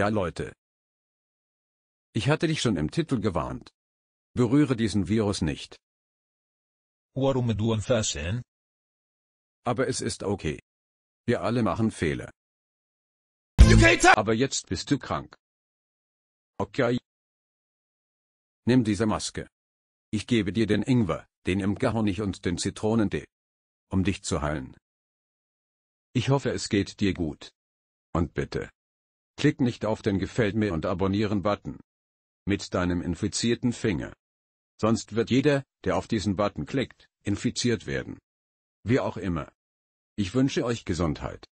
Ja Leute. Ich hatte dich schon im Titel gewarnt. Berühre diesen Virus nicht. Warum du anfassen? Aber es ist okay. Wir alle machen Fehler. Aber jetzt bist du krank. Okay. Nimm diese Maske. Ich gebe dir den Ingwer, den Imkerhonig und den Zitronentee. Um dich zu heilen. Ich hoffe es geht dir gut. Und bitte. Klick nicht auf den Gefällt mir und Abonnieren Button. Mit deinem infizierten Finger. Sonst wird jeder, der auf diesen Button klickt, infiziert werden. Wie auch immer. Ich wünsche euch Gesundheit.